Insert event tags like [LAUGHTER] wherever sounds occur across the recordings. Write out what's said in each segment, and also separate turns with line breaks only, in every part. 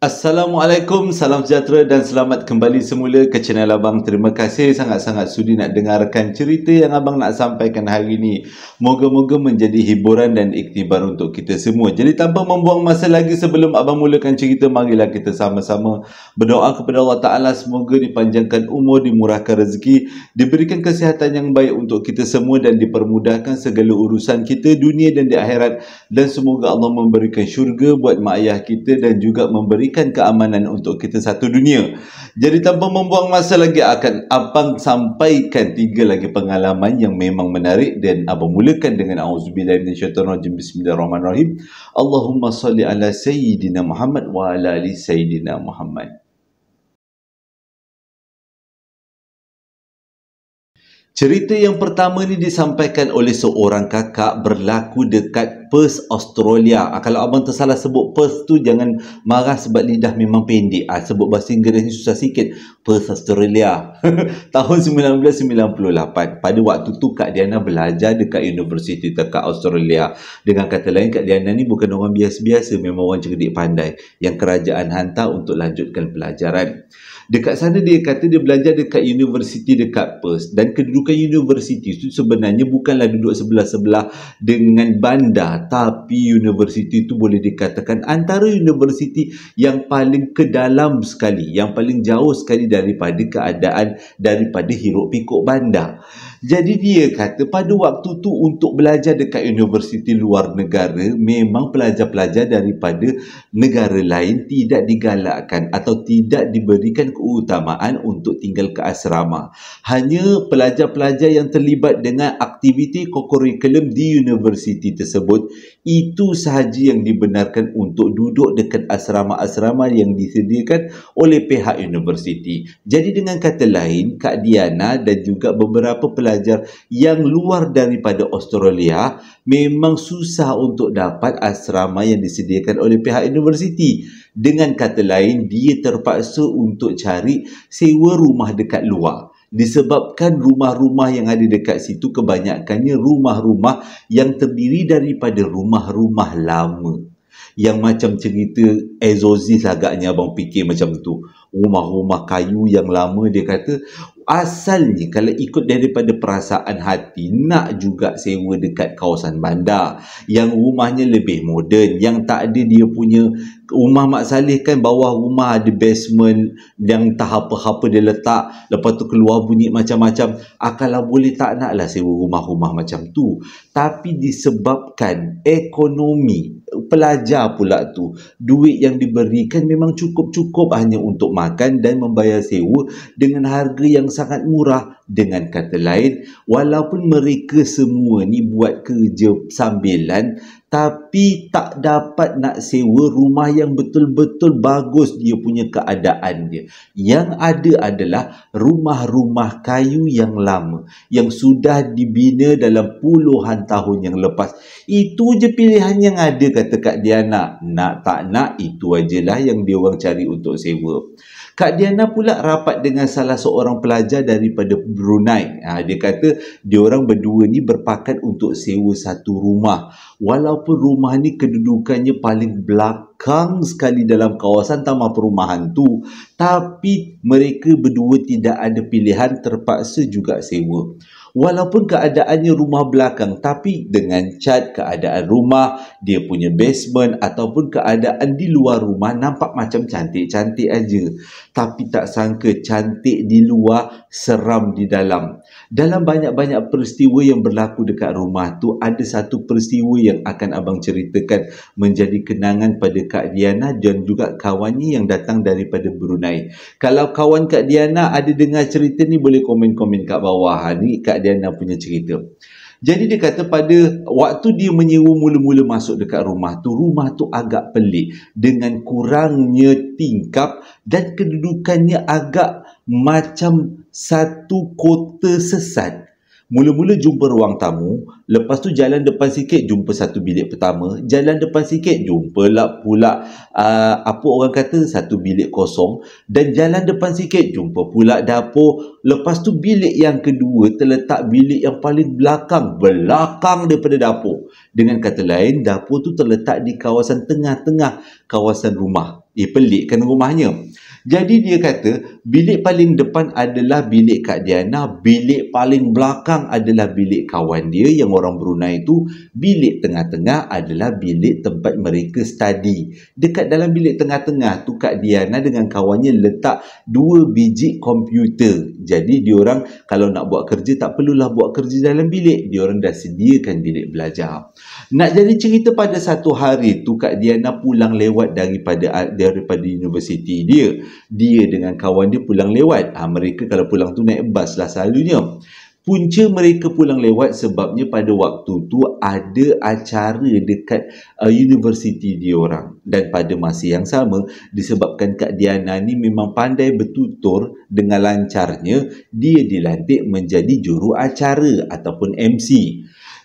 Assalamualaikum, salam sejahtera dan selamat kembali semula ke channel Abang. Terima kasih sangat-sangat sudi nak dengarkan cerita yang Abang nak sampaikan hari ini. Moga-moga menjadi hiburan dan iktibar untuk kita semua. Jadi tanpa membuang masa lagi sebelum Abang mulakan cerita, marilah kita sama-sama berdoa kepada Allah Ta'ala semoga dipanjangkan umur, dimurahkan rezeki, diberikan kesihatan yang baik untuk kita semua dan dipermudahkan segala urusan kita dunia dan di akhirat. Dan semoga Allah memberikan syurga buat mak ayah kita dan juga memberi memberikan keamanan untuk kita satu dunia. Jadi tanpa membuang masa lagi akan abang sampaikan tiga lagi pengalaman yang memang menarik dan abang mulakan dengan auzubillahi minasyaitonir rajim bismillahirrahmanirrahim. Allahumma salli ala sayyidina Muhammad wa ala ali sayyidina Muhammad. Cerita yang pertama ni disampaikan oleh seorang kakak berlaku dekat Perth, Australia. Ha, kalau abang tersalah sebut Perth tu jangan marah sebab ni dah memang pendek. Ha, sebut bahasa Inggeris ni susah sikit. Perth, Australia. [LAUGHS] Tahun 1998. Pada waktu tu Kak Diana belajar dekat universiti dekat Australia. Dengan kata lain Kak Diana ni bukan orang biasa-biasa. Memang orang cerdik pandai yang kerajaan hantar untuk lanjutkan pelajaran. Dekat sana dia kata dia belajar dekat universiti dekat Perth dan kedudukan universiti itu sebenarnya bukanlah duduk sebelah-sebelah dengan bandar tapi universiti itu boleh dikatakan antara universiti yang paling kedalam sekali, yang paling jauh sekali daripada keadaan daripada hiruk pikuk bandar. Jadi dia kata pada waktu tu untuk belajar dekat universiti luar negara memang pelajar-pelajar daripada negara lain tidak digalakkan atau tidak diberikan keutamaan untuk tinggal ke asrama. Hanya pelajar-pelajar yang terlibat dengan aktiviti kokurikulum di universiti tersebut itu sahaja yang dibenarkan untuk duduk dekat asrama-asrama yang disediakan oleh pihak universiti. Jadi dengan kata lain, Kak Diana dan juga beberapa pelajar belajar yang luar daripada Australia memang susah untuk dapat asrama yang disediakan oleh pihak universiti. Dengan kata lain, dia terpaksa untuk cari sewa rumah dekat luar. Disebabkan rumah-rumah yang ada dekat situ kebanyakannya rumah-rumah yang terdiri daripada rumah-rumah lama. Yang macam cerita Ezozis agaknya abang fikir macam tu. Rumah-rumah kayu yang lama dia kata Asalnya kalau ikut daripada perasaan hati nak juga sewa dekat kawasan bandar yang rumahnya lebih moden yang tak ada dia punya rumah Mak Saleh kan bawah rumah ada basement yang tak apa-apa dia letak lepas tu keluar bunyi macam-macam akalah boleh tak nak lah sewa rumah-rumah macam tu tapi disebabkan ekonomi pelajar pula tu duit yang diberikan memang cukup-cukup hanya untuk makan dan membayar sewa dengan harga yang sangat murah dengan kata lain walaupun mereka semua ni buat kerja sambilan tapi tak dapat nak sewa rumah yang betul-betul bagus dia punya keadaan dia. Yang ada adalah rumah-rumah kayu yang lama yang sudah dibina dalam puluhan tahun yang lepas. Itu je pilihan yang ada kata Kak Diana. Nak tak nak itu ajalah yang dia orang cari untuk sewa. Kak Diana pula rapat dengan salah seorang pelajar daripada Brunei. Ha, dia kata dia orang berdua ni berpakat untuk sewa satu rumah. Walaupun rumah ni kedudukannya paling belakang sekali dalam kawasan tamah perumahan tu. Tapi mereka berdua tidak ada pilihan terpaksa juga sewa walaupun keadaannya rumah belakang tapi dengan cat keadaan rumah dia punya basement ataupun keadaan di luar rumah nampak macam cantik-cantik aja tapi tak sangka cantik di luar seram di dalam dalam banyak-banyak peristiwa yang berlaku dekat rumah tu ada satu peristiwa yang akan abang ceritakan menjadi kenangan pada Kak Diana dan juga kawannya yang datang daripada Brunei kalau kawan Kak Diana ada dengar cerita ni boleh komen-komen kat bawah ha, ni Kak nak punya cerita. Jadi dia kata pada waktu dia menyewa mula-mula masuk dekat rumah tu, rumah tu agak pelik dengan kurangnya tingkap dan kedudukannya agak macam satu kota sesat. Mula-mula jumpa ruang tamu, lepas tu jalan depan sikit jumpa satu bilik pertama, jalan depan sikit jumpa lah pula uh, apa orang kata satu bilik kosong dan jalan depan sikit jumpa pula dapur. Lepas tu bilik yang kedua terletak bilik yang paling belakang, belakang daripada dapur. Dengan kata lain, dapur tu terletak di kawasan tengah-tengah kawasan rumah. Eh pelik kan rumahnya? Jadi dia kata bilik paling depan adalah bilik Kak Diana, bilik paling belakang adalah bilik kawan dia yang orang Brunei itu, bilik tengah-tengah adalah bilik tempat mereka study. Dekat dalam bilik tengah-tengah tu Kak Diana dengan kawannya letak dua biji komputer. Jadi diorang kalau nak buat kerja tak perlulah buat kerja dalam bilik, diorang dah sediakan bilik belajar. Nak jadi cerita pada satu hari tu Kak Diana pulang lewat daripada daripada universiti dia dia dengan kawan dia pulang lewat. Ha, mereka kalau pulang tu naik bas lah selalunya. Punca mereka pulang lewat sebabnya pada waktu tu ada acara dekat uh, universiti dia orang. Dan pada masa yang sama disebabkan Kak Diana ni memang pandai bertutur dengan lancarnya, dia dilantik menjadi juru acara ataupun MC.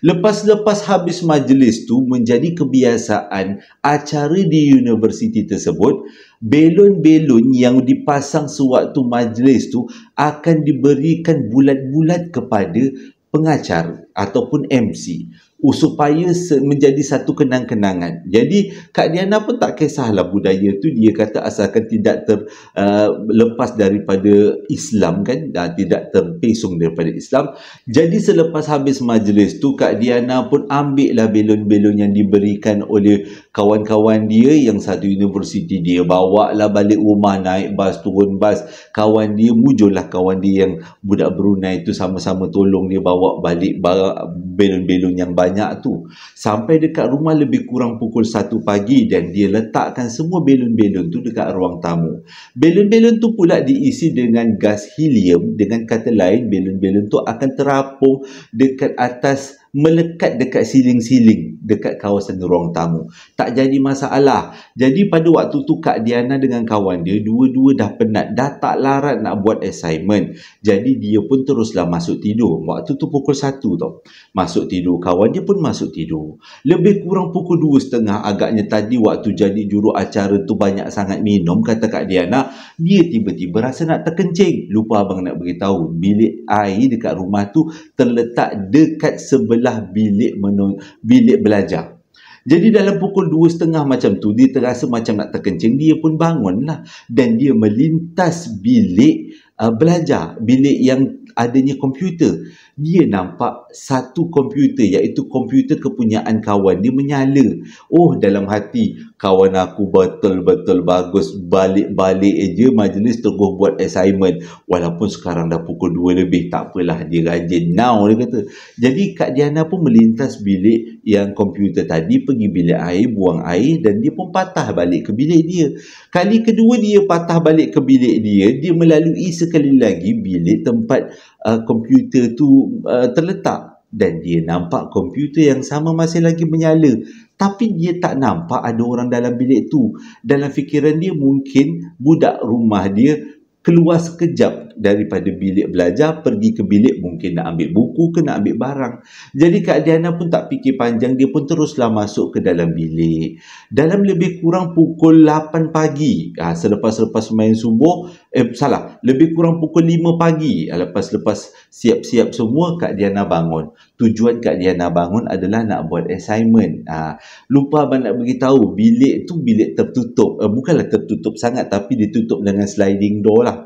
Lepas-lepas habis majlis tu menjadi kebiasaan acara di universiti tersebut, belon-belon yang dipasang sewaktu majlis tu akan diberikan bulat-bulat kepada pengacar ataupun MC. Oh, supaya menjadi satu kenang-kenangan. Jadi Kak Diana pun tak kisahlah budaya tu dia kata asalkan tidak ter, uh, lepas daripada Islam kan dan tidak terpesong daripada Islam. Jadi selepas habis majlis tu Kak Diana pun ambil lah belon-belon yang diberikan oleh kawan-kawan dia yang satu universiti dia bawa lah balik rumah naik bas turun bas kawan dia mujulah kawan dia yang budak Brunei itu sama-sama tolong dia bawa balik belon-belon yang balik banyak tu sampai dekat rumah lebih kurang pukul 1 pagi dan dia letakkan semua belon belon tu dekat ruang tamu belon belon tu pula diisi dengan gas helium dengan kata lain belon belon tu akan terapung dekat atas melekat dekat siling-siling dekat kawasan ruang tamu tak jadi masalah jadi pada waktu tu Kak Diana dengan kawan dia dua-dua dah penat dah tak larat nak buat assignment jadi dia pun teruslah masuk tidur waktu tu pukul 1 tau masuk tidur kawan dia pun masuk tidur lebih kurang pukul setengah agaknya tadi waktu jadi juru acara tu banyak sangat minum kata Kak Diana dia tiba-tiba rasa nak terkencing lupa abang nak beritahu bilik air dekat rumah tu terletak dekat sebelah ialah bilik menu, bilik belajar. Jadi dalam pukul 2.30 macam tu, dia terasa macam nak terkencing, dia pun bangun lah. Dan dia melintas bilik uh, belajar, bilik yang adanya komputer dia nampak satu komputer iaitu komputer kepunyaan kawan dia menyala oh dalam hati kawan aku betul-betul bagus balik-balik je majlis teguh buat assignment walaupun sekarang dah pukul 2 lebih tak apalah dia rajin now dia kata jadi Kak Diana pun melintas bilik yang komputer tadi pergi bilik air buang air dan dia pun patah balik ke bilik dia kali kedua dia patah balik ke bilik dia dia melalui sekali lagi bilik tempat uh, komputer tu uh, terletak dan dia nampak komputer yang sama masih lagi menyala tapi dia tak nampak ada orang dalam bilik tu dalam fikiran dia mungkin budak rumah dia keluar sekejap daripada bilik belajar pergi ke bilik mungkin nak ambil buku ke nak ambil barang jadi Kak Diana pun tak fikir panjang dia pun teruslah masuk ke dalam bilik dalam lebih kurang pukul 8 pagi ah, selepas-selepas main subuh eh salah lebih kurang pukul 5 pagi ah, lepas lepas siap-siap semua Kak Diana bangun tujuan Kak Diana bangun adalah nak buat assignment ha, lupa abang nak beritahu bilik tu bilik tertutup eh, bukanlah tertutup sangat tapi ditutup dengan sliding door lah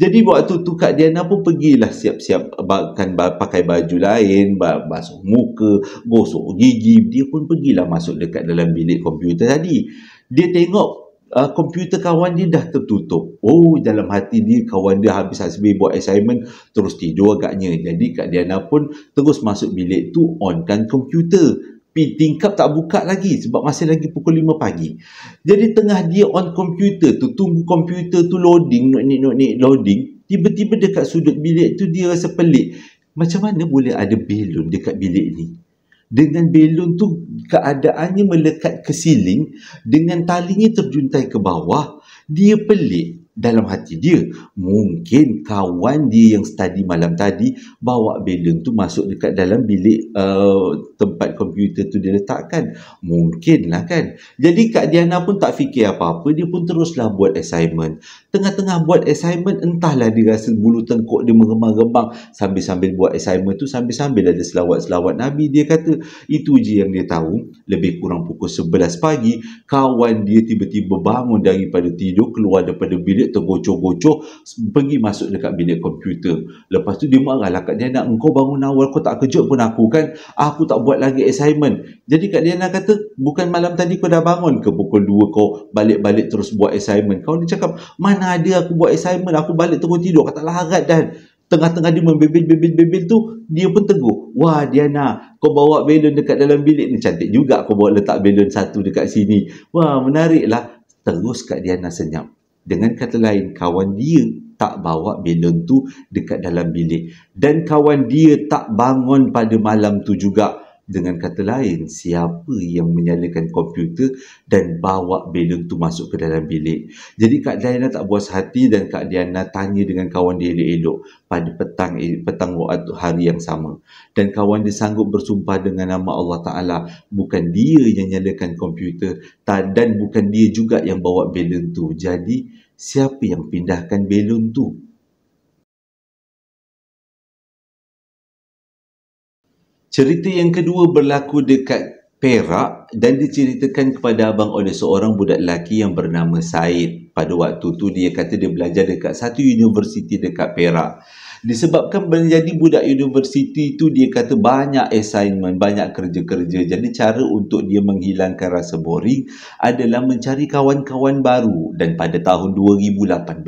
jadi waktu tu Kak Diana pun pergilah siap-siap kan pakai baju lain, basuh muka, gosok gigi. Dia pun pergilah masuk dekat dalam bilik komputer tadi. Dia tengok uh, komputer kawan dia dah tertutup. Oh, dalam hati dia kawan dia habis asbi buat assignment terus tidur agaknya. Jadi Kak Diana pun terus masuk bilik tu onkan komputer. Pin tingkap tak buka lagi sebab masih lagi pukul 5 pagi. Jadi tengah dia on komputer tu tunggu komputer tu loading, not ni not ni loading. Tiba-tiba dekat sudut bilik tu dia rasa pelik. Macam mana boleh ada belon dekat bilik ni? dengan belon tu keadaannya melekat ke siling dengan talinya terjuntai ke bawah dia pelik dalam hati dia mungkin kawan dia yang study malam tadi bawa balon tu masuk dekat dalam bilik uh, tempat komputer tu diletakkan mungkin lah kan jadi Kak Diana pun tak fikir apa-apa dia pun teruslah buat assignment tengah-tengah buat assignment entahlah dia rasa bulu tengkuk dia mengembang-gembang sambil-sambil buat assignment tu sambil-sambil ada selawat-selawat Nabi dia kata itu je yang dia tahu lebih kurang pukul 11 pagi kawan dia tiba-tiba bangun daripada tidur keluar daripada bilik tergocoh-gocoh pergi masuk dekat bilik komputer lepas tu dia marah lah kat Diana engkau bangun awal kau tak kejut pun aku kan aku tak buat lagi assignment jadi kat Diana kata bukan malam tadi kau dah bangun ke pukul 2 kau balik-balik terus buat assignment kau ni cakap mana ada aku buat assignment aku balik terus tidur kata larat dan tengah-tengah dia membebel-bebel-bebel tu dia pun tegur wah Diana kau bawa balon dekat dalam bilik ni cantik juga kau bawa letak balon satu dekat sini wah menariklah terus kak Diana senyap dengan kata lain, kawan dia tak bawa balon tu dekat dalam bilik. Dan kawan dia tak bangun pada malam tu juga. Dengan kata lain, siapa yang menyalakan komputer dan bawa balon tu masuk ke dalam bilik. Jadi Kak Diana tak buas hati dan Kak Diana tanya dengan kawan dia elok-elok pada petang eh, petang waktu hari yang sama. Dan kawan dia sanggup bersumpah dengan nama Allah Ta'ala, bukan dia yang menyalakan komputer dan bukan dia juga yang bawa balon tu. Jadi, siapa yang pindahkan balon tu? Cerita yang kedua berlaku dekat Perak dan diceritakan kepada abang oleh seorang budak lelaki yang bernama Said. Pada waktu tu dia kata dia belajar dekat satu universiti dekat Perak. Disebabkan menjadi budak universiti tu dia kata banyak assignment, banyak kerja-kerja. Jadi cara untuk dia menghilangkan rasa boring adalah mencari kawan-kawan baru. Dan pada tahun 2018,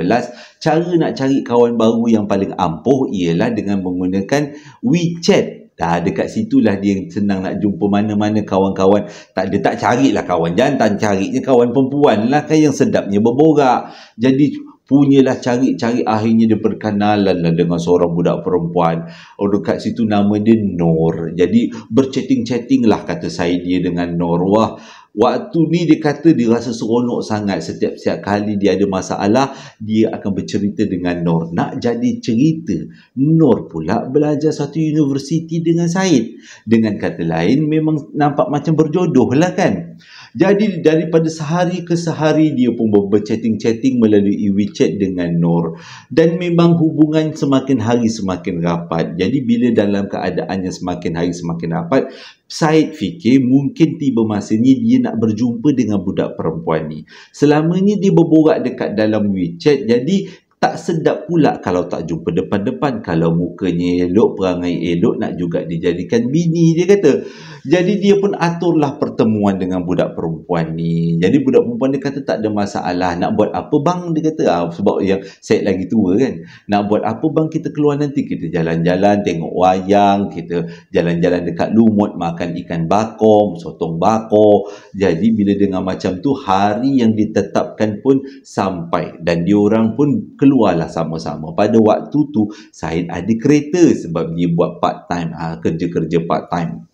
cara nak cari kawan baru yang paling ampuh ialah dengan menggunakan WeChat Dah dekat situlah dia senang nak jumpa mana-mana kawan-kawan. Tak dia tak carilah kawan jantan, carinya kawan perempuan lah kan yang sedapnya berborak. Jadi punyalah cari-cari akhirnya dia berkenalan lah dengan seorang budak perempuan. Oh dekat situ nama dia Nur. Jadi berchatting-chatting lah kata saya dia dengan Nur. Wah Waktu ni dia kata dia rasa seronok sangat setiap-setiap kali dia ada masalah dia akan bercerita dengan Nor nak jadi cerita. Nor pula belajar satu universiti dengan Said. Dengan kata lain memang nampak macam berjodoh lah kan. Jadi daripada sehari ke sehari dia pun berchatting-chatting melalui WeChat dengan Nur dan memang hubungan semakin hari semakin rapat. Jadi bila dalam keadaannya semakin hari semakin rapat, Said fikir mungkin tiba masanya dia nak berjumpa dengan budak perempuan ni. Selama ni dia berborak dekat dalam WeChat. Jadi tak sedap pula kalau tak jumpa depan-depan kalau mukanya elok perangai elok nak juga dijadikan bini dia kata jadi dia pun aturlah pertemuan dengan budak perempuan ni jadi budak perempuan dia kata tak ada masalah nak buat apa bang dia kata ah, sebab yang saya lagi tua kan nak buat apa bang kita keluar nanti kita jalan-jalan tengok wayang kita jalan-jalan dekat lumut makan ikan bakom sotong bakom jadi bila dengan macam tu hari yang ditetapkan pun sampai dan diorang pun keluar keluarlah sama-sama. Pada waktu tu, Syahid ada kereta sebab dia buat part time, ha, kerja-kerja part time.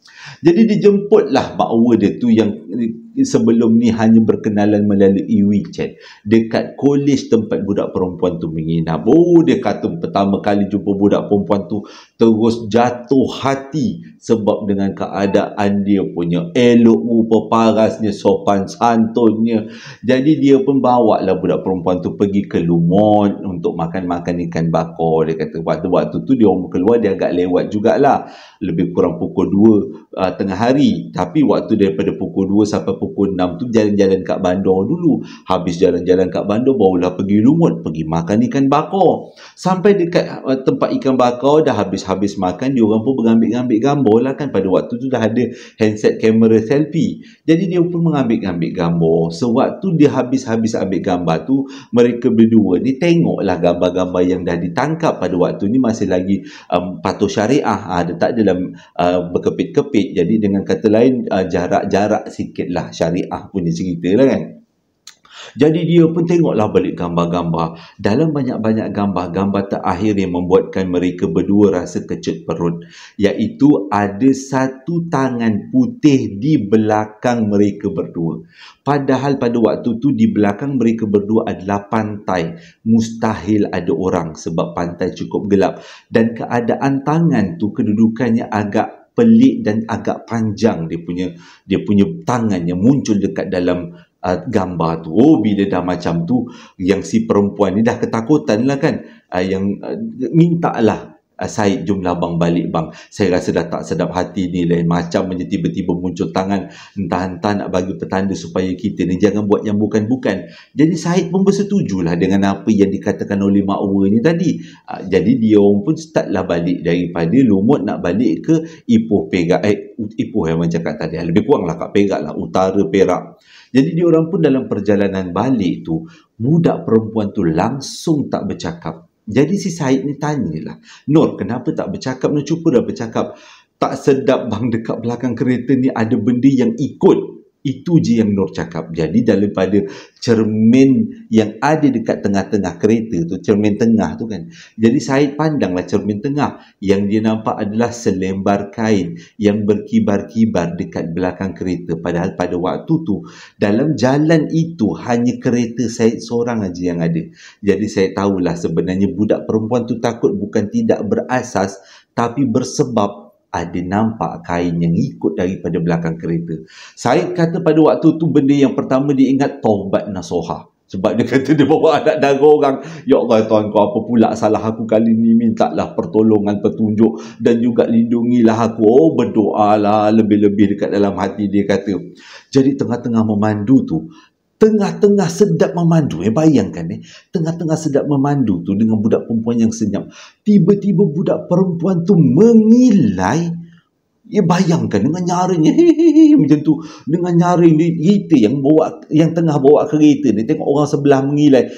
Jadi dijemputlah makwa dia tu yang sebelum ni hanya berkenalan melalui WeChat dekat kolej tempat budak perempuan tu menginap oh dia kata pertama kali jumpa budak perempuan tu terus jatuh hati sebab dengan keadaan dia punya elok rupa parasnya sopan santunnya jadi dia pun bawa lah budak perempuan tu pergi ke Lumon untuk makan-makan ikan bakar dia kata waktu-waktu tu dia keluar dia agak lewat jugalah lebih kurang pukul 2 uh, ah, tengah hari tapi waktu daripada pukul 2 sampai pukul pukul 6 tu jalan-jalan kat Bandung dulu. Habis jalan-jalan kat bandar, barulah pergi lumut, pergi makan ikan bakar. Sampai dekat uh, tempat ikan bakar, dah habis-habis makan, diorang pun mengambil-ambil gambar lah kan. Pada waktu tu dah ada handset kamera selfie. Jadi dia pun mengambil-ambil gambar. Sewaktu dia habis-habis ambil gambar tu, mereka berdua ni tengoklah gambar-gambar yang dah ditangkap pada waktu ni masih lagi um, patuh syariah. Ha, dia tak dalam uh, berkepit-kepit. Jadi dengan kata lain, uh, jarak-jarak sikit lah syariah punya cerita lah kan. Jadi dia pun tengoklah balik gambar-gambar. Dalam banyak-banyak gambar, gambar terakhir yang membuatkan mereka berdua rasa kecut perut. Iaitu ada satu tangan putih di belakang mereka berdua. Padahal pada waktu tu di belakang mereka berdua adalah pantai. Mustahil ada orang sebab pantai cukup gelap. Dan keadaan tangan tu kedudukannya agak pelik dan agak panjang dia punya dia punya tangannya muncul dekat dalam uh, gambar tu. Oh bila dah macam tu yang si perempuan ni dah ketakutan lah kan. Uh, yang uh, minta lah saya jumlah bang balik bang saya rasa dah tak sedap hati ni lain macam macam tiba-tiba muncul tangan entah-entah nak bagi petanda supaya kita ni jangan buat yang bukan-bukan jadi Syed pun bersetujulah dengan apa yang dikatakan oleh Mak Uwe ni tadi ah, jadi dia orang pun startlah balik daripada lumut nak balik ke Ipoh Perak eh Ipoh yang macam kat tadi lebih kurang lah kat Perak lah utara Perak jadi dia orang pun dalam perjalanan balik tu budak perempuan tu langsung tak bercakap jadi si Said ni tanyalah, Nur kenapa tak bercakap? Nur cuba dah bercakap, tak sedap bang dekat belakang kereta ni ada benda yang ikut itu je yang Nur cakap. Jadi daripada cermin yang ada dekat tengah-tengah kereta tu, cermin tengah tu kan. Jadi Said pandanglah cermin tengah. Yang dia nampak adalah selembar kain yang berkibar-kibar dekat belakang kereta. Padahal pada waktu tu, dalam jalan itu hanya kereta Said seorang aja yang ada. Jadi Said tahulah sebenarnya budak perempuan tu takut bukan tidak berasas tapi bersebab ada nampak kain yang ikut daripada belakang kereta. Saya kata pada waktu tu benda yang pertama diingat taubat nasoha. Sebab dia kata dia bawa anak dara orang. Ya Allah Tuhan kau apa pula salah aku kali ni mintalah pertolongan petunjuk dan juga lindungilah aku. Oh berdoalah lebih-lebih dekat dalam hati dia kata. Jadi tengah-tengah memandu tu Tengah-tengah sedap memandu. Eh, bayangkan eh. Tengah-tengah sedap memandu tu dengan budak perempuan yang senyap. Tiba-tiba budak perempuan tu mengilai. Ya, bayangkan dengan nyarinya. hehehe Macam tu. Dengan nyari ni, kita yang bawa, yang tengah bawa kereta ni. Tengok orang sebelah mengilai.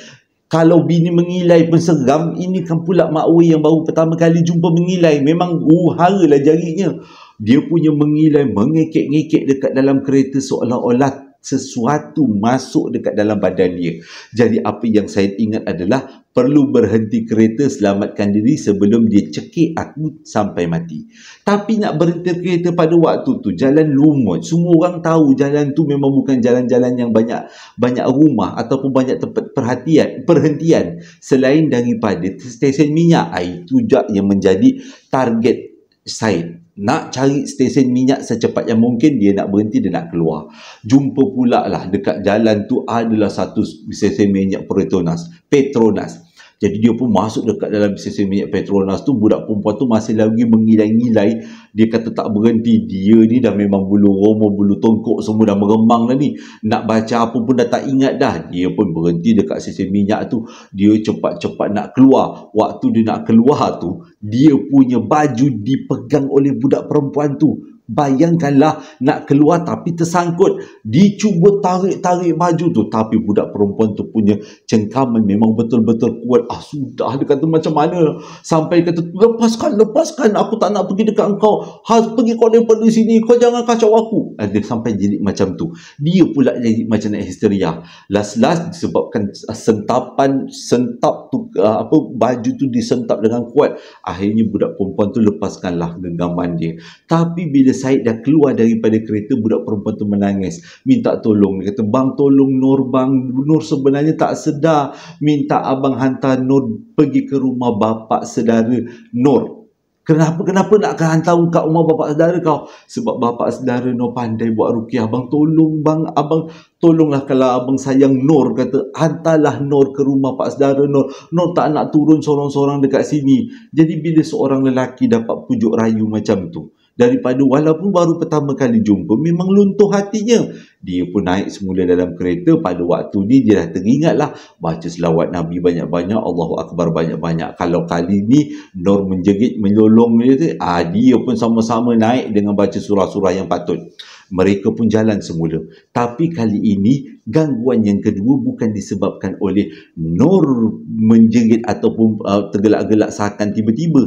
Kalau bini mengilai pun seram. Ini kan pula makwe yang baru pertama kali jumpa mengilai. Memang uharalah jarinya. Dia punya mengilai, mengekek-ngekek dekat dalam kereta seolah-olah sesuatu masuk dekat dalam badan dia. Jadi apa yang saya ingat adalah perlu berhenti kereta selamatkan diri sebelum dia cekik aku sampai mati. Tapi nak berhenti kereta pada waktu tu jalan lumut. Semua orang tahu jalan tu memang bukan jalan-jalan yang banyak banyak rumah ataupun banyak tempat perhatian, perhentian selain daripada stesen minyak. Itu juga yang menjadi target Said nak cari stesen minyak secepat yang mungkin dia nak berhenti dia nak keluar jumpa pula lah dekat jalan tu adalah satu stesen minyak Petronas Petronas jadi dia pun masuk dekat dalam sesi minyak Petronas tu budak perempuan tu masih lagi mengilai-ngilai dia kata tak berhenti dia ni dah memang bulu romo bulu tongkok semua dah meremang dah ni nak baca apa pun dah tak ingat dah dia pun berhenti dekat sesi minyak tu dia cepat-cepat nak keluar waktu dia nak keluar tu dia punya baju dipegang oleh budak perempuan tu Bayangkanlah nak keluar tapi tersangkut. Dicuba tarik-tarik baju tu. Tapi budak perempuan tu punya cengkaman memang betul-betul kuat. Ah sudah dia kata macam mana. Sampai kata lepaskan, lepaskan. Aku tak nak pergi dekat kau. Has pergi kau di sini. Kau jangan kacau aku. And ah, dia sampai jadi macam tu. Dia pula jadi macam nak histeria. Last-last disebabkan sentapan, sentap tu, ah, apa baju tu disentap dengan kuat. Akhirnya budak perempuan tu lepaskanlah genggaman dia. Tapi bila Said dah keluar daripada kereta budak perempuan tu menangis minta tolong dia kata bang tolong Nur bang Nur sebenarnya tak sedar minta abang hantar Nur pergi ke rumah bapa saudara Nur Kenapa kenapa nak ke hantar kat rumah bapa saudara kau? Sebab bapa saudara Nur pandai buat rukiah. bang tolong bang, abang tolonglah kalau abang sayang Nur kata hantarlah Nur ke rumah pak saudara Nur. Nur tak nak turun seorang-seorang dekat sini. Jadi bila seorang lelaki dapat pujuk rayu macam tu, daripada walaupun baru pertama kali jumpa memang luntuh hatinya dia pun naik semula dalam kereta pada waktu ni dia dah teringatlah baca selawat Nabi banyak-banyak Allahu Akbar banyak-banyak kalau kali ni Nur menjegit menyolong dia tu ah, dia pun sama-sama naik dengan baca surah-surah yang patut mereka pun jalan semula tapi kali ini gangguan yang kedua bukan disebabkan oleh Nur menjegit ataupun uh, tergelak-gelak seakan tiba-tiba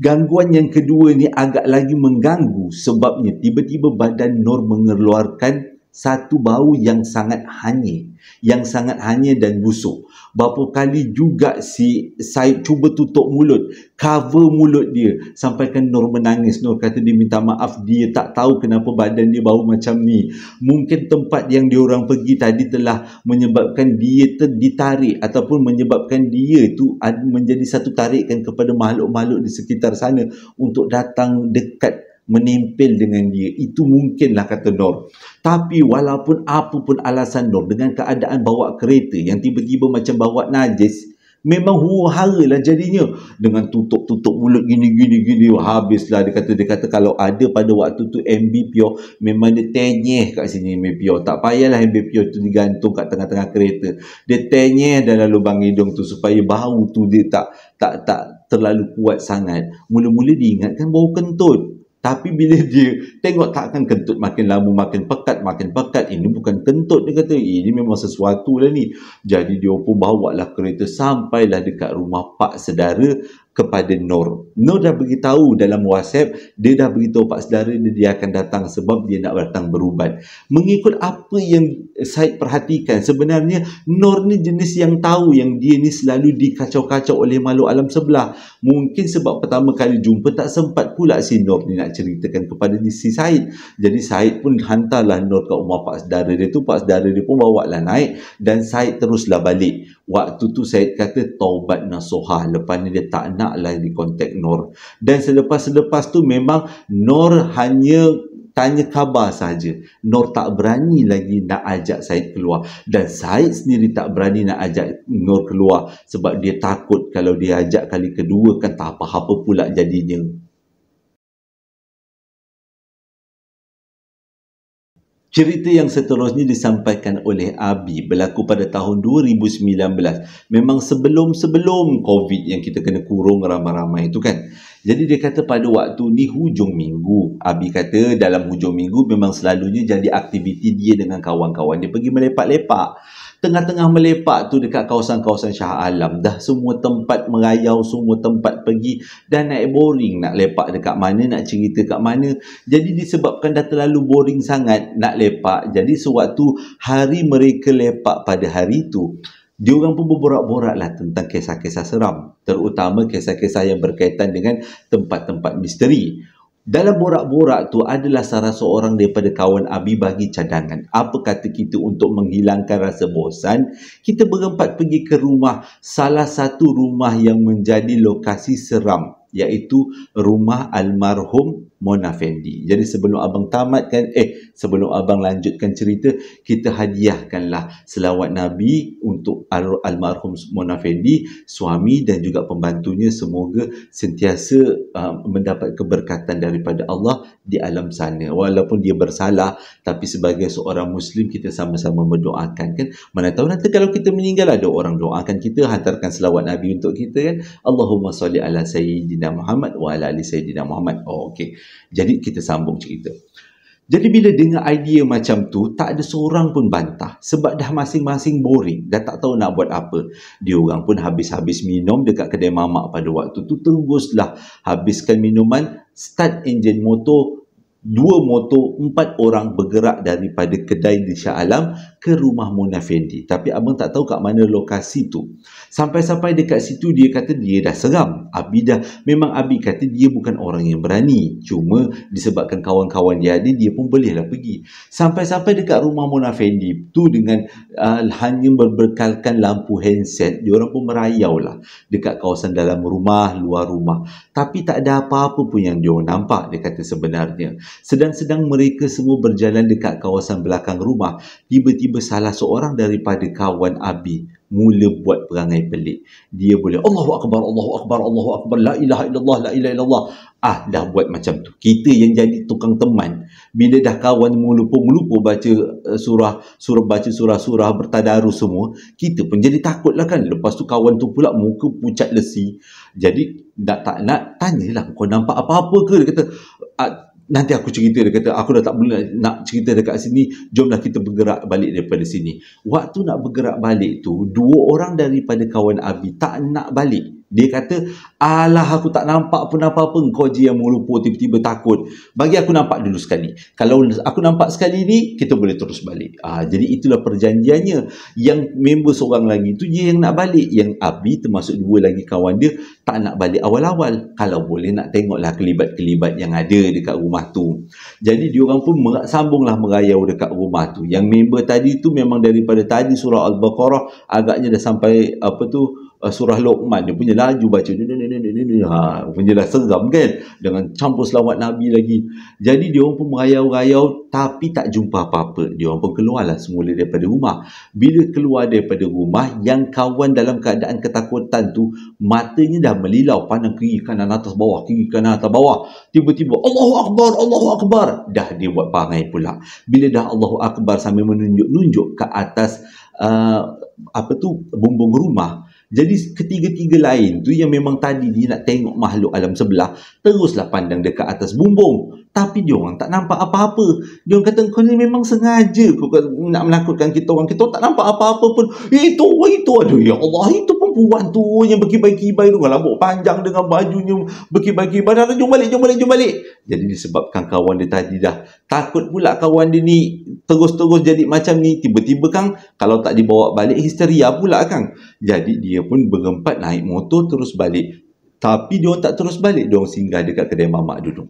Gangguan yang kedua ni agak lagi mengganggu sebabnya tiba-tiba badan Nur mengeluarkan satu bau yang sangat hanyir yang sangat hanyir dan busuk berapa kali juga si Said cuba tutup mulut cover mulut dia sampai kan Nur menangis Nur kata dia minta maaf dia tak tahu kenapa badan dia bau macam ni mungkin tempat yang dia orang pergi tadi telah menyebabkan dia ter- ditarik ataupun menyebabkan dia tu menjadi satu tarikan kepada makhluk-makhluk di sekitar sana untuk datang dekat menempel dengan dia itu mungkinlah kata Nur tapi walaupun apa pun alasan Nur dengan keadaan bawa kereta yang tiba-tiba macam bawa najis memang huru-hara lah jadinya dengan tutup-tutup mulut gini-gini gini habislah dia kata dia kata kalau ada pada waktu tu MB Pio memang dia tenyeh kat sini MB Pio tak payahlah MB Pio tu digantung kat tengah-tengah kereta dia tenyeh dalam lubang hidung tu supaya bau tu dia tak tak tak terlalu kuat sangat mula-mula diingatkan bau kentut tapi bila dia tengok takkan kentut makin lama makin pekat makin pekat ini bukan kentut dia kata eh, ini memang sesuatu lah ni. Jadi dia pun bawa lah kereta sampailah dekat rumah pak sedara kepada Nur. Nur dah beritahu dalam WhatsApp, dia dah beritahu pak saudara dia, dia akan datang sebab dia nak datang berubat. Mengikut apa yang Syed perhatikan, sebenarnya Nur ni jenis yang tahu yang dia ni selalu dikacau-kacau oleh makhluk alam sebelah. Mungkin sebab pertama kali jumpa tak sempat pula si Nur ni nak ceritakan kepada si Syed. Jadi Syed pun hantarlah Nur ke rumah pak saudara dia tu, pak saudara dia pun bawa lah naik dan Syed teruslah balik waktu tu Syed kata taubat nasuhah lepas ni dia tak nak lah di kontak Nur dan selepas-selepas tu memang Nur hanya tanya khabar saja. Nur tak berani lagi nak ajak Said keluar dan Said sendiri tak berani nak ajak Nur keluar sebab dia takut kalau dia ajak kali kedua kan tak apa-apa pula jadinya. Cerita yang seterusnya disampaikan oleh Abi berlaku pada tahun 2019. Memang sebelum-sebelum COVID yang kita kena kurung ramai-ramai itu kan. Jadi dia kata pada waktu ni hujung minggu. Abi kata dalam hujung minggu memang selalunya jadi aktiviti dia dengan kawan-kawan. Dia pergi melepak-lepak tengah-tengah melepak tu dekat kawasan-kawasan Shah Alam dah semua tempat merayau semua tempat pergi dan naik boring nak lepak dekat mana nak cerita dekat mana jadi disebabkan dah terlalu boring sangat nak lepak jadi sewaktu hari mereka lepak pada hari itu diorang pun berborak-borak lah tentang kisah-kisah seram terutama kisah-kisah yang berkaitan dengan tempat-tempat misteri dalam borak-borak tu adalah salah seorang daripada kawan Abi bagi cadangan. Apa kata kita untuk menghilangkan rasa bosan? Kita berempat pergi ke rumah, salah satu rumah yang menjadi lokasi seram iaitu rumah almarhum Mona Fendi. Jadi sebelum abang tamatkan, eh sebelum abang lanjutkan cerita, kita hadiahkanlah selawat Nabi untuk almarhum Mona Fendi, suami dan juga pembantunya semoga sentiasa uh, mendapat keberkatan daripada Allah di alam sana. Walaupun dia bersalah, tapi sebagai seorang Muslim kita sama-sama mendoakan kan. Mana tahu nanti kalau kita meninggal ada orang doakan kita, hantarkan selawat Nabi untuk kita kan. Allahumma salli ala Sayyidina Muhammad wa ala Ali Sayyidina Muhammad. Oh, okay. Jadi kita sambung cerita. Jadi bila dengar idea macam tu, tak ada seorang pun bantah. Sebab dah masing-masing boring, dah tak tahu nak buat apa. Dia orang pun habis-habis minum dekat kedai mamak pada waktu tu. Teruslah habiskan minuman, start engine motor, dua motor, empat orang bergerak daripada kedai di Shah Alam ke rumah Mona Fendi. Tapi abang tak tahu kat mana lokasi tu. Sampai-sampai dekat situ dia kata dia dah seram. Abi dah, memang Abi kata dia bukan orang yang berani. Cuma disebabkan kawan-kawan dia ada, dia pun bolehlah pergi. Sampai-sampai dekat rumah Mona Fendi tu dengan uh, hanya berbekalkan lampu handset, dia orang pun merayau lah dekat kawasan dalam rumah, luar rumah. Tapi tak ada apa-apa pun yang dia nampak, dia kata sebenarnya sedang-sedang mereka semua berjalan dekat kawasan belakang rumah, tiba-tiba salah seorang daripada kawan Abi mula buat perangai pelik. Dia boleh Allahu akbar, Allahu akbar, Allahu akbar, la ilaha illallah, la ilaha illallah. Ah dah buat macam tu. Kita yang jadi tukang teman. Bila dah kawan melupa melupa eh, baca surah, surah baca surah-surah bertadaru semua, kita pun jadi takut lah kan. Lepas tu kawan tu pula muka pucat lesi. Jadi nak tak nak tanyalah kau nampak apa-apa ke dia kata ah, nanti aku cerita dia kata aku dah tak boleh nak, nak cerita dekat sini jomlah kita bergerak balik daripada sini waktu nak bergerak balik tu dua orang daripada kawan Abi tak nak balik dia kata, alah aku tak nampak pun apa-apa. Kau je yang melupur tiba-tiba takut. Bagi aku nampak dulu sekali. Kalau aku nampak sekali ni, kita boleh terus balik. Ah, jadi itulah perjanjiannya. Yang member seorang lagi tu je yang nak balik. Yang Abi termasuk dua lagi kawan dia tak nak balik awal-awal. Kalau boleh nak tengoklah kelibat-kelibat yang ada dekat rumah tu. Jadi diorang pun mer- sambunglah merayau dekat rumah tu. Yang member tadi tu memang daripada tadi surah Al-Baqarah agaknya dah sampai apa tu Eh, surah Luqman dia punya laju baca ni ni ni ni ni ha punyalah seram kan dengan campur selawat nabi lagi jadi dia orang pun merayau-rayau tapi tak jumpa apa-apa dia orang pun keluarlah semula daripada rumah bila keluar daripada rumah yang kawan dalam keadaan ketakutan tu matanya dah melilau pandang kiri kanan atas bawah kiri kanan atas bawah tiba-tiba Allahu akbar Allahu akbar dah dia buat pangai pula bila dah Allahu akbar sambil menunjuk-nunjuk ke atas uh, apa tu bumbung rumah jadi ketiga-tiga lain tu yang memang tadi dia nak tengok makhluk alam sebelah, teruslah pandang dekat atas bumbung. Tapi dia orang tak nampak apa-apa. Dia orang kata kau ni memang sengaja nak menakutkan kita orang. Kita orang tak nampak apa-apa pun. Itu itu aduh ya Allah itu perempuan tu yang berkibai-kibai tu kalau panjang dengan bajunya berkibai-kibai dah jom balik jom balik jom balik. Jadi disebabkan kawan dia tadi dah takut pula kawan dia ni terus-terus jadi macam ni tiba-tiba kang kalau tak dibawa balik histeria pula kang. Jadi dia pun berempat naik motor terus balik. Tapi dia tak terus balik, dia orang singgah dekat kedai mamak dulu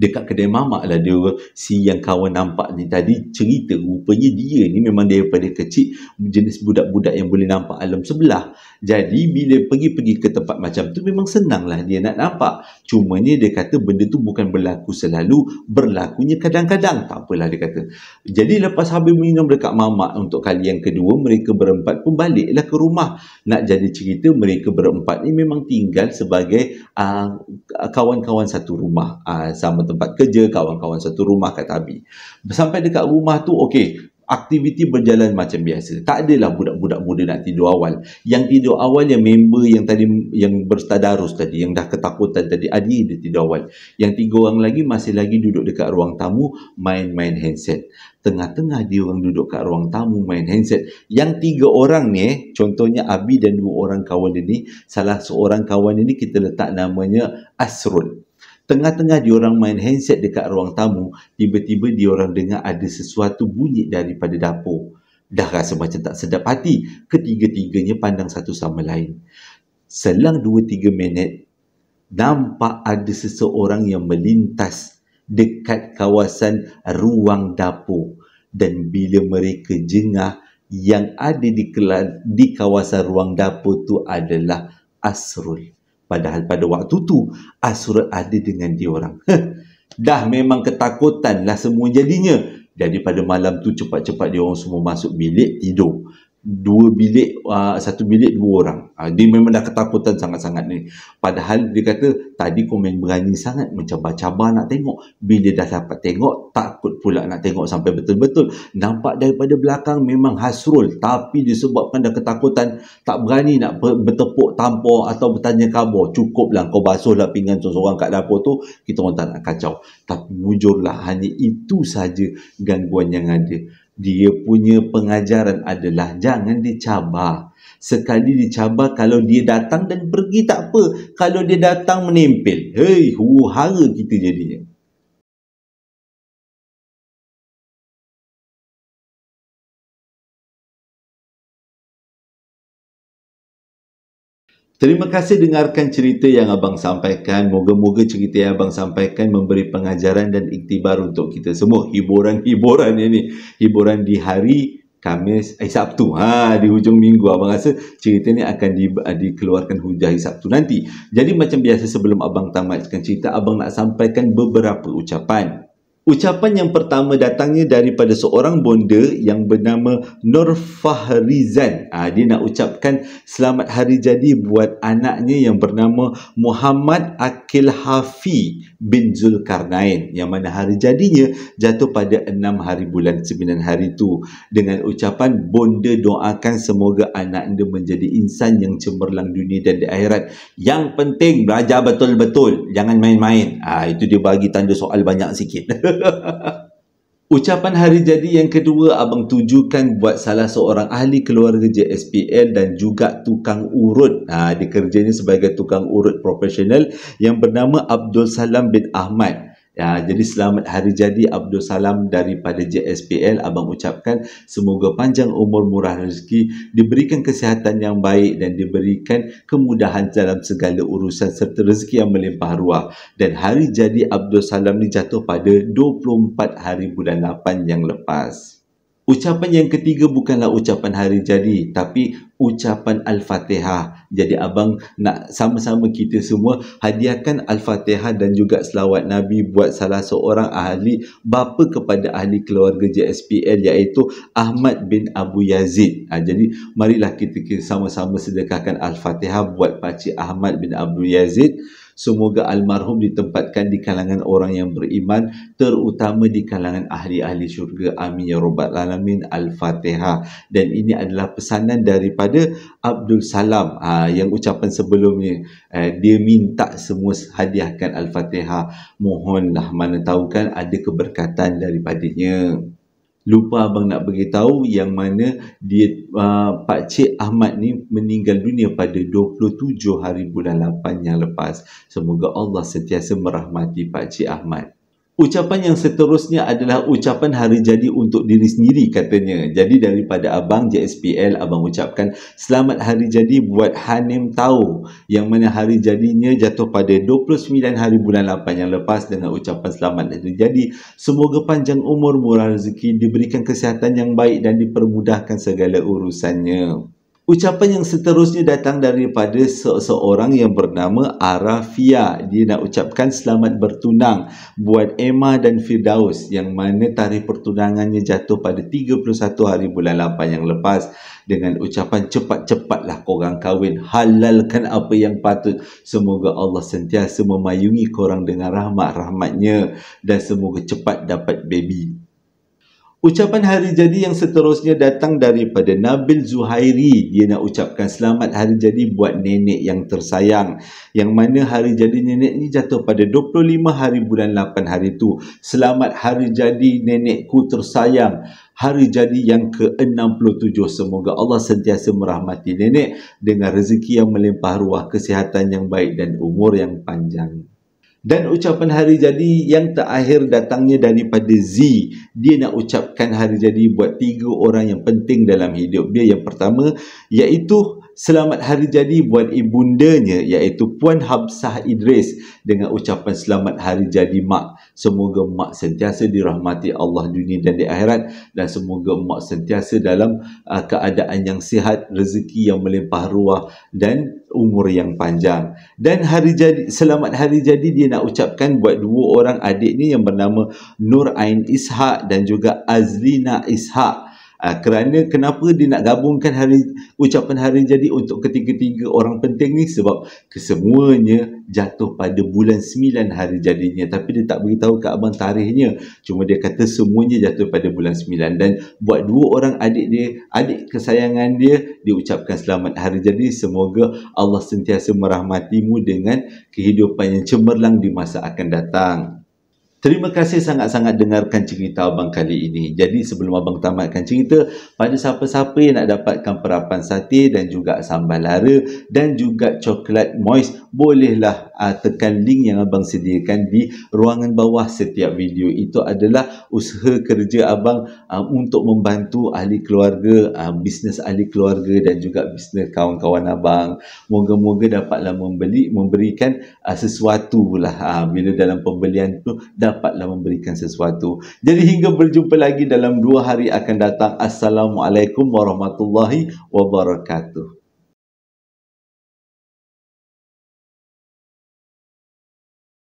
dekat kedai mamak lah dia si yang kawan nampak ni tadi cerita rupanya dia ni memang daripada kecil jenis budak-budak yang boleh nampak alam sebelah jadi bila pergi-pergi ke tempat macam tu memang senang lah dia nak nampak cumanya dia kata benda tu bukan berlaku selalu berlakunya kadang-kadang tak apalah dia kata jadi lepas habis minum dekat mamak untuk kali yang kedua mereka berempat pun baliklah ke rumah nak jadi cerita mereka berempat ni memang tinggal sebagai uh, kawan-kawan satu rumah uh, sama tempat kerja, kawan-kawan satu rumah kat tabi. Sampai dekat rumah tu, okey, aktiviti berjalan macam biasa. Tak adalah budak-budak muda nak tidur awal. Yang tidur awal yang member yang tadi yang bertadarus tadi, yang dah ketakutan tadi, adi dia tidur awal. Yang tiga orang lagi masih lagi duduk dekat ruang tamu main-main handset. Tengah-tengah dia orang duduk kat ruang tamu main handset. Yang tiga orang ni, eh, contohnya Abi dan dua orang kawan dia ni, salah seorang kawan dia ni kita letak namanya Asrul. Tengah-tengah diorang main handset dekat ruang tamu, tiba-tiba diorang dengar ada sesuatu bunyi daripada dapur. Dah rasa macam tak sedap hati, ketiga-tiganya pandang satu sama lain. Selang 2-3 minit, nampak ada seseorang yang melintas dekat kawasan ruang dapur. Dan bila mereka jengah, yang ada di, di kawasan ruang dapur tu adalah Asrul. Padahal pada waktu tu Asura ada dengan dia orang. [LAUGHS] dah memang ketakutan lah semua jadinya. Jadi pada malam tu cepat-cepat dia orang semua masuk bilik tidur dua bilik uh, satu bilik dua orang uh, dia memang dah ketakutan sangat-sangat ni padahal dia kata tadi kau main berani sangat mencabar-cabar nak tengok bila dah dapat tengok takut pula nak tengok sampai betul-betul nampak daripada belakang memang hasrul tapi disebabkan dah ketakutan tak berani nak bertepuk tampar atau bertanya khabar cukup lah kau basuhlah pinggan seorang-seorang kat dapur tu kita orang tak nak kacau tapi mujurlah hanya itu saja gangguan yang ada dia punya pengajaran adalah jangan dicabar. Sekali dicabar kalau dia datang dan pergi tak apa. Kalau dia datang menempel. Hei, huru-hara kita jadinya. Terima kasih dengarkan cerita yang abang sampaikan. Moga-moga cerita yang abang sampaikan memberi pengajaran dan iktibar untuk kita semua. Hiburan-hiburan ini. Hiburan di hari Kamis, eh Sabtu. Ha, di hujung minggu abang rasa cerita ini akan di, eh, dikeluarkan hujah Sabtu nanti. Jadi macam biasa sebelum abang tamatkan cerita, abang nak sampaikan beberapa ucapan. Ucapan yang pertama datangnya daripada seorang bonda yang bernama Nur Fahrizan. Ha, ah, dia nak ucapkan selamat hari jadi buat anaknya yang bernama Muhammad Akil Hafi bin Zulkarnain yang mana hari jadinya jatuh pada enam hari bulan sembilan hari itu dengan ucapan bonda doakan semoga anak anda menjadi insan yang cemerlang dunia dan di akhirat yang penting belajar betul-betul jangan main-main ah itu dia bagi tanda soal banyak sikit [LAUGHS] Ucapan hari jadi yang kedua abang tujukan buat salah seorang ahli keluarga JSPL dan juga tukang urut. Ha, dia kerjanya sebagai tukang urut profesional yang bernama Abdul Salam bin Ahmad. Ya, jadi selamat hari jadi Abdul Salam daripada JSPL Abang ucapkan semoga panjang umur murah rezeki Diberikan kesihatan yang baik dan diberikan kemudahan dalam segala urusan serta rezeki yang melimpah ruah Dan hari jadi Abdul Salam ni jatuh pada 24 hari bulan 8 yang lepas Ucapan yang ketiga bukanlah ucapan hari jadi tapi ucapan al-Fatihah. Jadi abang nak sama-sama kita semua hadiahkan al-Fatihah dan juga selawat Nabi buat salah seorang ahli bapa kepada ahli keluarga JSPL iaitu Ahmad bin Abu Yazid. Ha, jadi marilah kita, sama-sama sedekahkan al-Fatihah buat pakcik Ahmad bin Abu Yazid. Semoga almarhum ditempatkan di kalangan orang yang beriman terutama di kalangan ahli-ahli syurga. Amin ya robbal alamin. Al-Fatihah. Dan ini adalah pesanan daripada Abdul Salam ha, yang ucapan sebelumnya eh, dia minta semua hadiahkan Al-Fatihah. Mohonlah mana tahu kan ada keberkatan daripadanya lupa abang nak beritahu yang mana dia uh, Pak Cik Ahmad ni meninggal dunia pada 27 hari bulan 8 yang lepas. Semoga Allah sentiasa merahmati Pak Cik Ahmad. Ucapan yang seterusnya adalah ucapan hari jadi untuk diri sendiri katanya. Jadi daripada abang JSPL, abang ucapkan selamat hari jadi buat Hanim tahu yang mana hari jadinya jatuh pada 29 hari bulan 8 yang lepas dengan ucapan selamat hari jadi. Semoga panjang umur murah rezeki diberikan kesihatan yang baik dan dipermudahkan segala urusannya. Ucapan yang seterusnya datang daripada seorang yang bernama Arafia. Dia nak ucapkan selamat bertunang buat Emma dan Firdaus yang mana tarikh pertunangannya jatuh pada 31 hari bulan 8 yang lepas dengan ucapan cepat-cepatlah korang kahwin halalkan apa yang patut semoga Allah sentiasa memayungi korang dengan rahmat-rahmatnya dan semoga cepat dapat baby Ucapan hari jadi yang seterusnya datang daripada Nabil Zuhairi. Dia nak ucapkan selamat hari jadi buat nenek yang tersayang. Yang mana hari jadi nenek ni jatuh pada 25 hari bulan 8 hari tu. Selamat hari jadi nenekku tersayang. Hari jadi yang ke-67. Semoga Allah sentiasa merahmati nenek dengan rezeki yang melimpah ruah, kesihatan yang baik dan umur yang panjang. Dan ucapan hari jadi yang terakhir datangnya daripada Z. Dia nak ucapkan hari jadi buat tiga orang yang penting dalam hidup dia. Yang pertama iaitu selamat hari jadi buat ibundanya iaitu Puan Habsah Idris dengan ucapan selamat hari jadi mak. Semoga mak sentiasa dirahmati Allah dunia dan di akhirat dan semoga mak sentiasa dalam uh, keadaan yang sihat, rezeki yang melimpah ruah dan umur yang panjang. Dan hari jadi selamat hari jadi dia nak ucapkan buat dua orang adik ni yang bernama Nur Ain Ishaq dan juga Azlina Ishaq. Uh, kerana kenapa dia nak gabungkan hari ucapan hari jadi untuk ketiga-tiga orang penting ni sebab kesemuanya jatuh pada bulan 9 hari jadinya tapi dia tak beritahu ke abang tarikhnya cuma dia kata semuanya jatuh pada bulan 9 dan buat dua orang adik dia adik kesayangan dia dia ucapkan selamat hari jadi semoga Allah sentiasa merahmatimu dengan kehidupan yang cemerlang di masa akan datang Terima kasih sangat-sangat dengarkan cerita abang kali ini. Jadi sebelum abang tamatkan cerita, pada siapa-siapa yang nak dapatkan perapan sate dan juga sambal lara dan juga coklat moist, bolehlah uh, tekan link yang abang sediakan di ruangan bawah setiap video. Itu adalah usaha kerja abang uh, untuk membantu ahli keluarga, uh, bisnes ahli keluarga dan juga bisnes kawan-kawan abang. Moga-moga dapatlah membeli, memberikan uh, sesuatu lah uh, bila dalam pembelian tu dan dapatlah memberikan sesuatu. Jadi hingga berjumpa lagi dalam dua hari akan datang. Assalamualaikum warahmatullahi wabarakatuh.